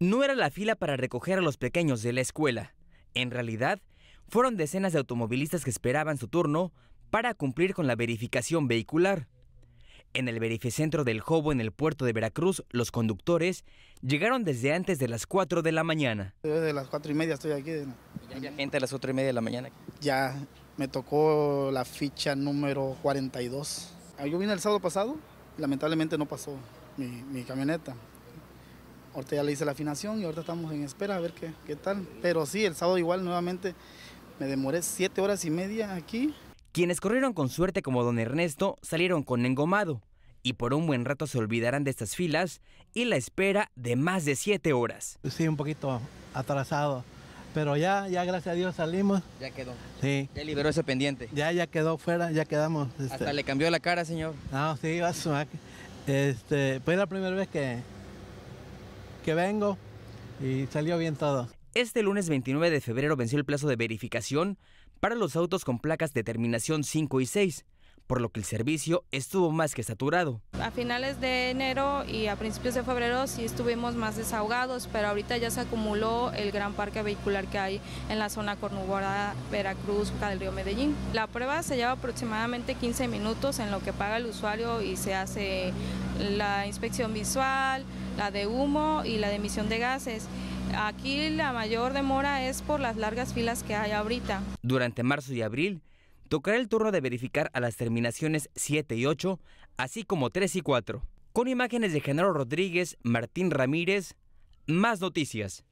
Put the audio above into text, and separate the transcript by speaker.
Speaker 1: No era la fila para recoger a los pequeños de la escuela. En realidad, fueron decenas de automovilistas que esperaban su turno para cumplir con la verificación vehicular. En el verificentro del Jobo en el puerto de Veracruz, los conductores llegaron desde antes de las 4 de la mañana.
Speaker 2: Desde las 4 y media estoy aquí. ¿Ya gente a las 4 y media de la mañana? Ya, me tocó la ficha número 42. Ah, yo vine el sábado pasado, lamentablemente no pasó mi, camioneta. Ahorita ya le hice la afinación y ahorita estamos en espera a ver qué, qué tal. Pero sí, el sábado igual nuevamente me demoré 7 horas y media aquí
Speaker 1: quienes corrieron con suerte como don Ernesto salieron con engomado y por un buen rato se olvidarán de estas filas y la espera de más de siete horas. Sí, un poquito
Speaker 3: atrasado, pero ya, ya gracias a Dios salimos. Ya quedó. Sí. Ya liberó ese pendiente. Ya, ya quedó fuera, ya quedamos. Este. Hasta le cambió la cara, señor. No, sí, va a Este, pues la primera vez que, que vengo y
Speaker 1: salió bien todo. Este lunes 29 de febrero venció el plazo de verificación para los autos con placas de terminación 5 y 6, por lo que el servicio estuvo más que saturado.
Speaker 4: A finales de enero y a principios de febrero sí estuvimos más desahogados, pero ahorita ya se acumuló el gran parque vehicular que hay en la zona Cornubora, Veracruz, del Río Medellín. La prueba se lleva aproximadamente 15 minutos en lo que paga el usuario y se hace la inspección visual, la de humo y la de emisión de gases. Aquí la mayor demora es por las largas filas que hay ahorita.
Speaker 1: Durante marzo y abril, tocará el turno de verificar a las terminaciones 7 y 8, así como 3 y 4. Con imágenes de Genaro Rodríguez, Martín Ramírez, más noticias.